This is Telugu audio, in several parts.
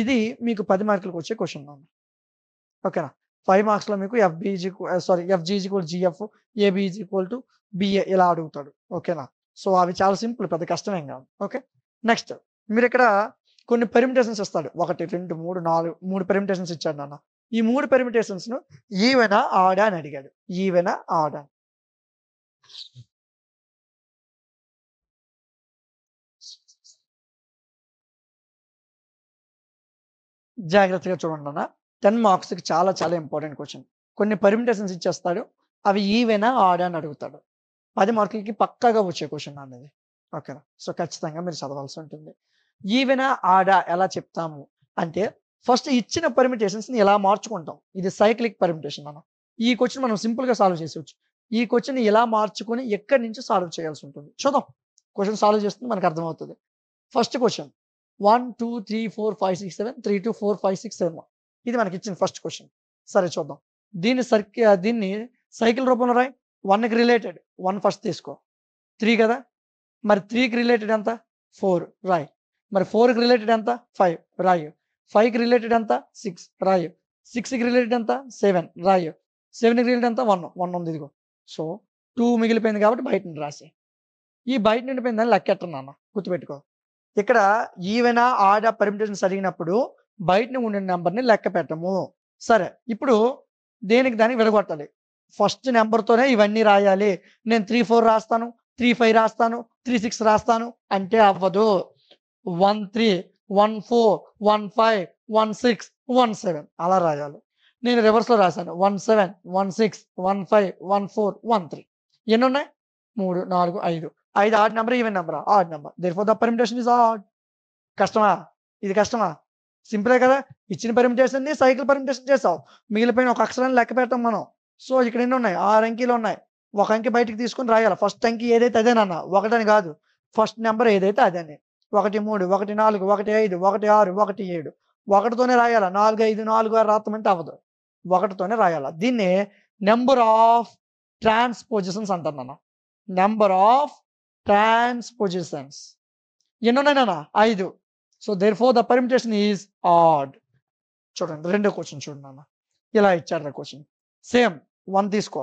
ఇది మీకు పది మార్కులకు వచ్చే క్వశ్చన్ ఉంది ఓకేనా ఫైవ్ మార్క్స్లో మీకు ఎఫ్బిజి సారీ ఎఫ్జీజీ కూడా GF ABG equal to BA ఇలా అడుగుతాడు ఓకేనా సో అవి చాలా సింపుల్ పెద్ద కష్టమేం కాదు ఓకే నెక్స్ట్ మీరు ఇక్కడ కొన్ని పెరిమిటేషన్స్ ఇస్తాడు ఒకటి రెండు మూడు నాలుగు మూడు పెరిమిటేషన్స్ ఇచ్చాడు నాన్న ఈ మూడు పెరిమిటేషన్స్ను ఈవెనా ఆడా అని అడిగాడు ఈవెనా ఆడా జాగ్రత్తగా చూడండి అన్న టెన్ మార్క్స్కి చాలా చాలా ఇంపార్టెంట్ క్వశ్చన్ కొన్ని పర్మిటేషన్స్ ఇచ్చేస్తాడు అవి ఈవెనా ఆడా అని అడుగుతాడు పది మార్కులకి పక్కాగా వచ్చే క్వశ్చన్ అనేది ఓకేనా సో ఖచ్చితంగా మీరు చదవాల్సి ఉంటుంది ఈవెనా ఆడా ఎలా చెప్తాము అంటే ఫస్ట్ ఇచ్చిన పర్మిటేషన్స్ని ఎలా మార్చుకుంటాం ఇది సైక్లిక్ పర్మిటేషన్ మనం ఈ క్వశ్చన్ మనం సింపుల్గా సాల్వ్ చేసేవచ్చు ఈ క్వశ్చన్ ఎలా మార్చుకొని ఎక్కడి నుంచి సాల్వ్ చేయాల్సి ఉంటుంది చూద్దాం క్వశ్చన్ సాల్వ్ చేస్తుంది మనకు అర్థమవుతుంది first question one two three four five six seven three two four five six seven one ఇది మనకి ఇచ్చిన ఫస్ట్ క్వశ్చన్ సరే చూద్దాం దీన్ని సర్కి దీన్ని సైకిల్ రూపంలో రాయి వన్కి రిలేటెడ్ వన్ ఫస్ట్ తీసుకో త్రీ కదా మరి త్రీకి రిలేటెడ్ ఎంత ఫోర్ రాయి మరి ఫోర్కి రిలేటెడ్ ఎంత ఫైవ్ రాయి ఫైవ్కి రిలేటెడ్ ఎంత సిక్స్ రాయి సిక్స్కి రిలేటెడ్ ఎంత సెవెన్ రాయి సెవెన్కి రిలేటెడ్ ఎంత వన్ వన్ ఉంది ఇదిగో సో టూ మిగిలిపోయింది కాబట్టి బయట నుండి రాసే ఈ బయట నుండిపోయిందని లెక్క లెక్కెట్టను నాన్న గుర్తుపెట్టుకో ఇక్కడ ఈవెన ఆడ పర్మిటేషన్ జరిగినప్పుడు బయట ఉండే నెంబర్ని లెక్క పెట్టము సరే ఇప్పుడు దేనికి దానికి విడగొట్టాలి ఫస్ట్ నెంబర్తోనే ఇవన్నీ రాయాలి నేను త్రీ ఫోర్ రాస్తాను త్రీ ఫైవ్ రాస్తాను త్రీ సిక్స్ రాస్తాను అంటే అవ్వదు one three one four one five one six one seven అలా రాయాలి నేను రివర్స్లో రాశాను one seven one six one five one four one three ఎన్ని ఉన్నాయి మూడు నాలుగు ఐదు ఐదు odd number even number odd number therefore the permutation is odd కష్టమా ఇది కష్టమా సింపులే కదా ఇచ్చిన పర్మిటేషన్ని సైకిల్ పర్మిటేషన్ చేసావు మిగిలిపోయిన ఒక అక్షరాన్ని లెక్క పెడతాం మనం సో ఇక్కడ ఎన్ని ఉన్నాయి ఆరు అంకీలు ఉన్నాయి ఒక అంకి బయటికి తీసుకుని రాయాలి ఫస్ట్ అంకి ఏదైతే అదేనన్న ఒకటని కాదు ఫస్ట్ నెంబర్ ఏదైతే అదని ఒకటి మూడు ఒకటి నాలుగు ఒకటి ఐదు ఒకటి ఆరు ఒకటి ఏడు ఒకటితోనే రాయాల నాలుగు ఐదు నాలుగు ఆరు రాత్రమంటే అవ్వదు ఒకటితోనే రాయాల దీన్ని నెంబర్ ఆఫ్ ట్రాన్స్పోజిషన్స్ అంటారు నాన్న నెంబర్ ఆఫ్ ట్రాన్స్పొజిషన్స్ ఎన్నోనైనా ఐదు so therefore the permutation is odd చూడండి రెండో క్వశ్చన్ చూడండి అన్న ఇలా ఇచ్చాడు క్వశ్చన్ సేమ్ వన్ తీసుకో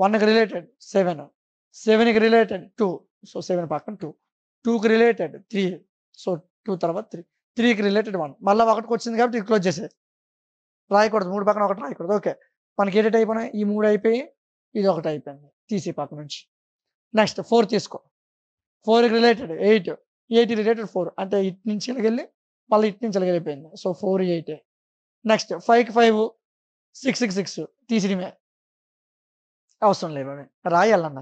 వన్కి రిలేటెడ్ సెవెన్ సెవెన్కి రిలేటెడ్ టూ సో సెవెన్ పక్కన టూ టూకి రిలేటెడ్ త్రీ సో టూ తర్వాత త్రీ త్రీకి రిలేటెడ్ వన్ మళ్ళీ ఒకటికి వచ్చింది కాబట్టి క్లోజ్ చేసేది రాయకూడదు మూడు పక్కన ఒకటి రాయకూడదు ఓకే మనకి ఏటేట్ అయిపోయినాయి ఈ మూడు అయిపోయి ఇది ఒకటి అయిపోయింది తీసి పక్క నుంచి నెక్స్ట్ ఫోర్ తీసుకో ఫోర్కి related eight eight related four అంటే ఇటు నుంచి వెళ్ళి మళ్ళీ ఇటు నుంచి వెళ్ళిపోయింది సో ఫోర్ ఎయిట్ నెక్స్ట్ ఫైవ్కి ఫైవ్ సిక్స్ సిక్స్ సిక్స్ తీసినమే అవసరం లేదు అన్న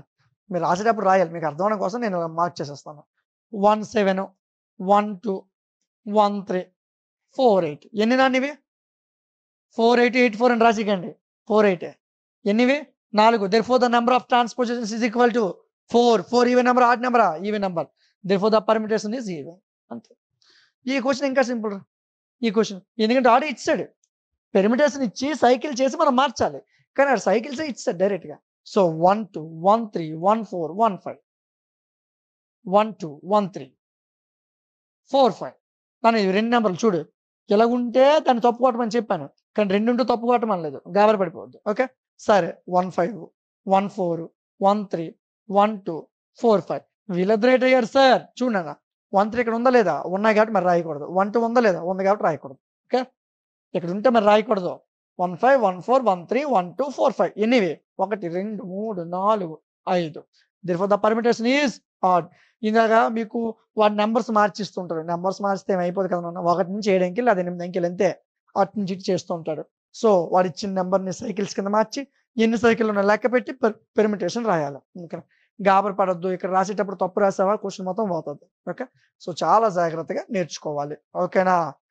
మీరు రాసేటప్పుడు రాయాలి మీకు అర్థం కోసం నేను మార్క్ చేసేస్తాను one seven one two one three four eight ఎన్ని నానివి ఫోర్ ఎయిట్ ఎయిట్ ఫోర్ అని రాసికండి ఫోర్ ఎయిట్ ఎన్నివి నాలుగు therefore the number of transportation is equal to four four even number odd నెంబరా even number then for the permutation is even అంతే ఈ క్వశ్చన్ ఇంకా సింపుల్ ఈ క్వశ్చన్ ఎందుకంటే ఆడ ఇచ్చాడు పెర్మిటేషన్ ఇచ్చి సైకిల్ చేసి మనం మార్చాలి కానీ ఆడు సైకిల్స్ ఇచ్చాడు డైరెక్ట్గా so one two one three one four one five one two one three four five దాని రెండు నెంబర్లు చూడు ఇలా ఉంటే దాన్ని అని చెప్పాను కానీ రెండు ఉంటే తప్పుకోవటం అనలేదు గాబర పడిపోవద్దు ఓకే సరే one five one four one three one two four five వీళ్ళిద్దరు అయ్యారు సార్ చూడండి వన్ త్రీ ఇక్కడ ఉందా లేదా ఉన్నాయి కాబట్టి మరి రాయకూడదు వన్ టూ ఉందా లేదా ఉంది కాబట్టి రాయకూడదు ఓకే ఇక్కడ ఉంటే మరి రాయకూడదు one five one four one three one two four five anyway ఒకటి రెండు మూడు నాలుగు ఐదు therefore the permutation is odd ఇందాక మీకు వాడి నెంబర్స్ మార్చిస్తుంటారు నెంబర్స్ మార్చితే ఏమైపోదు కదా ఒకటి నుంచి ఏడు లేదా అది ఎనిమిది ఎంకిల్ అంతే అటు నుంచి ఇటు చేస్తూ ఉంటాడు సో వాడు ఇచ్చిన నెంబర్ని సైకిల్స్ కింద మార్చి ఎన్ని సైకిల్ ఉన్నా లెక్క పెట్టి పెర్మిటేషన్ రాయాలి ఇంకా గాబర పడద్దు ఇక్కడ రాసేటప్పుడు తప్పు రాసావా క్వశ్చన్ మొత్తం పోతుంది ఓకే సో చాలా జాగ్రత్తగా నేర్చుకోవాలి ఓకేనా